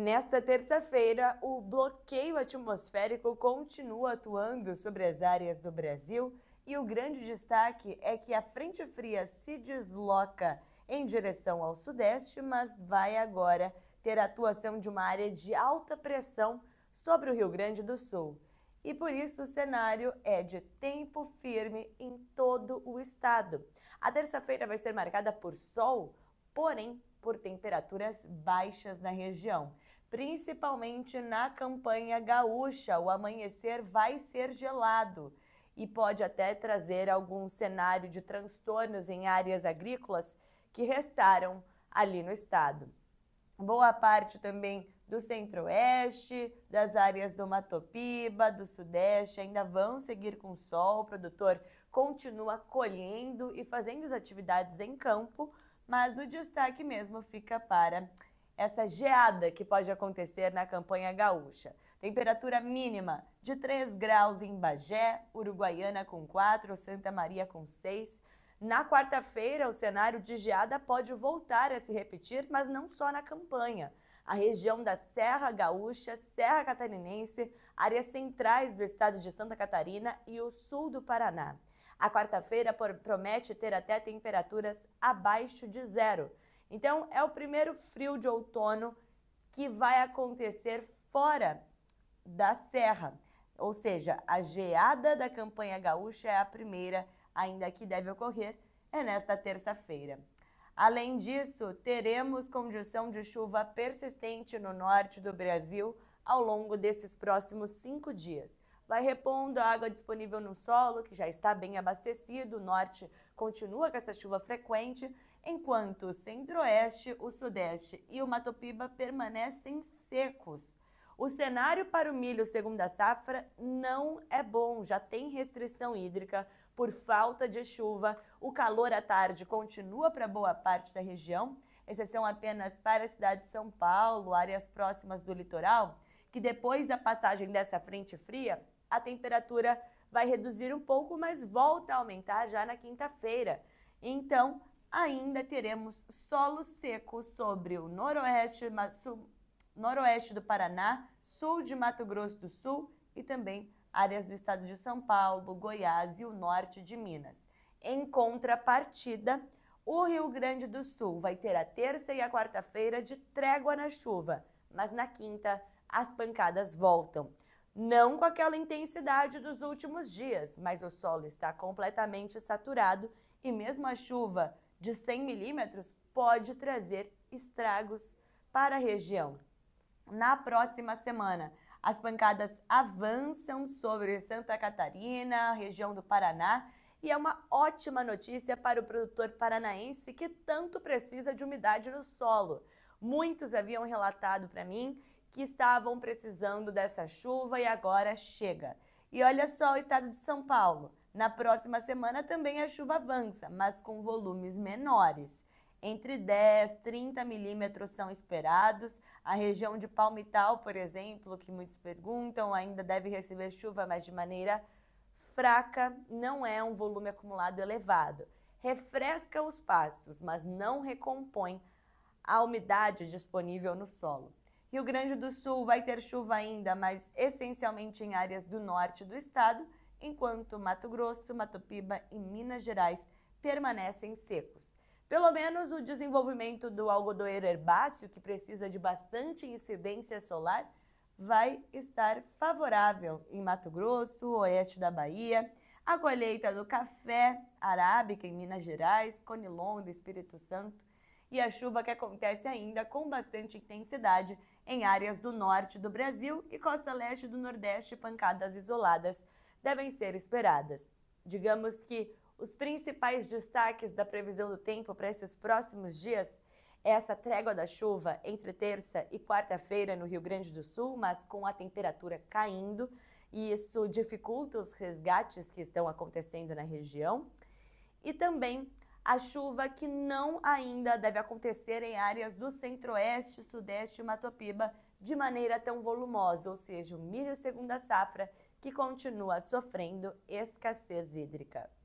Nesta terça-feira, o bloqueio atmosférico continua atuando sobre as áreas do Brasil e o grande destaque é que a frente fria se desloca em direção ao sudeste, mas vai agora ter a atuação de uma área de alta pressão sobre o Rio Grande do Sul. E por isso o cenário é de tempo firme em todo o estado. A terça-feira vai ser marcada por sol, porém por temperaturas baixas na região principalmente na campanha gaúcha. O amanhecer vai ser gelado e pode até trazer algum cenário de transtornos em áreas agrícolas que restaram ali no estado. Boa parte também do centro-oeste, das áreas do Matopiba, do sudeste, ainda vão seguir com sol. O produtor continua colhendo e fazendo as atividades em campo, mas o destaque mesmo fica para essa geada que pode acontecer na campanha gaúcha. Temperatura mínima de 3 graus em Bagé, Uruguaiana com 4, Santa Maria com 6. Na quarta-feira, o cenário de geada pode voltar a se repetir, mas não só na campanha. A região da Serra Gaúcha, Serra Catarinense, áreas centrais do estado de Santa Catarina e o sul do Paraná. A quarta-feira promete ter até temperaturas abaixo de zero. Então, é o primeiro frio de outono que vai acontecer fora da serra. Ou seja, a geada da campanha gaúcha é a primeira, ainda que deve ocorrer, é nesta terça-feira. Além disso, teremos condição de chuva persistente no norte do Brasil ao longo desses próximos cinco dias vai repondo a água disponível no solo, que já está bem abastecido, o norte continua com essa chuva frequente, enquanto o centro-oeste, o sudeste e o Matopiba permanecem secos. O cenário para o milho segundo a safra não é bom, já tem restrição hídrica por falta de chuva. O calor à tarde continua para boa parte da região, exceção apenas para a cidade de São Paulo, áreas próximas do litoral, que depois da passagem dessa frente fria a temperatura vai reduzir um pouco, mas volta a aumentar já na quinta-feira. Então, ainda teremos solo seco sobre o noroeste, noroeste do Paraná, sul de Mato Grosso do Sul e também áreas do estado de São Paulo, Goiás e o norte de Minas. Em contrapartida, o Rio Grande do Sul vai ter a terça e a quarta-feira de trégua na chuva, mas na quinta as pancadas voltam não com aquela intensidade dos últimos dias, mas o solo está completamente saturado e mesmo a chuva de 100 milímetros pode trazer estragos para a região. Na próxima semana, as pancadas avançam sobre Santa Catarina, região do Paraná, e é uma ótima notícia para o produtor paranaense que tanto precisa de umidade no solo. Muitos haviam relatado para mim que estavam precisando dessa chuva e agora chega. E olha só o estado de São Paulo. Na próxima semana também a chuva avança, mas com volumes menores. Entre 10 e 30 milímetros são esperados. A região de Palmital, por exemplo, que muitos perguntam, ainda deve receber chuva, mas de maneira fraca, não é um volume acumulado elevado. Refresca os pastos, mas não recompõe a umidade disponível no solo. Rio Grande do Sul vai ter chuva ainda, mas essencialmente em áreas do norte do estado, enquanto Mato Grosso, Matopiba e Minas Gerais permanecem secos. Pelo menos o desenvolvimento do algodoeiro herbáceo, que precisa de bastante incidência solar, vai estar favorável em Mato Grosso, oeste da Bahia. A colheita do café arábica em Minas Gerais, Conilon do Espírito Santo e a chuva que acontece ainda com bastante intensidade em áreas do norte do Brasil e costa leste do Nordeste, pancadas isoladas devem ser esperadas. Digamos que os principais destaques da previsão do tempo para esses próximos dias é essa trégua da chuva entre terça e quarta-feira no Rio Grande do Sul, mas com a temperatura caindo, e isso dificulta os resgates que estão acontecendo na região. E também a chuva que não ainda deve acontecer em áreas do centro-oeste, sudeste e Mato de maneira tão volumosa, ou seja, o milho segunda safra que continua sofrendo escassez hídrica.